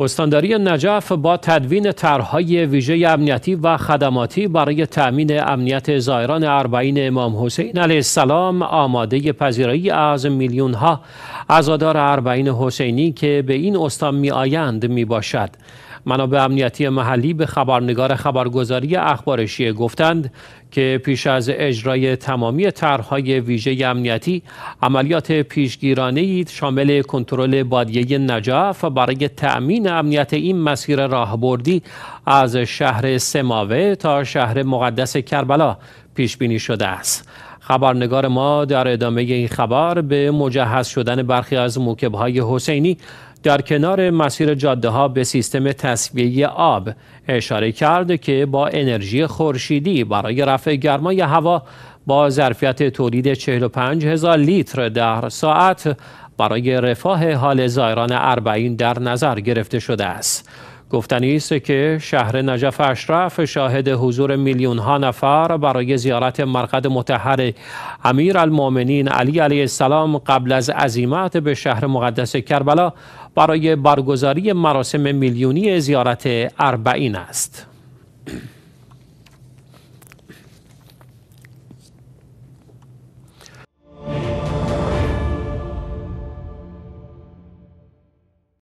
استانداری نجف با تدوین طرحهای ویژه امنیتی و خدماتی برای تأمین امنیت زائران اربعین امام حسین علیه السلام آماده پذیرایی از میلیون ها عزادار اربعین حسینی که به این استان می آیند می باشد. منابع امنیتی محلی به خبرنگار خبرگزاری اخبارشی گفتند که پیش از اجرای تمامی طرحهای ویژه امنیتی عملیات پیشگیرانه شامل کنترل بادیه نجف برای تأمین امنیت این مسیر راهبردی از شهر سماوه تا شهر مقدس کربلا پیش بینی شده است خبرنگار ما در ادامه این خبر به مجهز شدن برخی از موکب های حسینی در کنار مسیر جاده ها به سیستم تصفیه آب اشاره کرد که با انرژی خورشیدی برای رفع گرمای هوا با ظرفیت تولید 45 هزار لیتر در ساعت برای رفاه حال زایران اربعین در نظر گرفته شده است. گفتنی است که شهر نجف اشرف شاهد حضور میلیون ها نفر برای زیارت مرقد متحر امیر المومنین علی علیه السلام قبل از عظیمت به شهر مقدس کربلا برای برگزاری مراسم میلیونی زیارت اربعین است.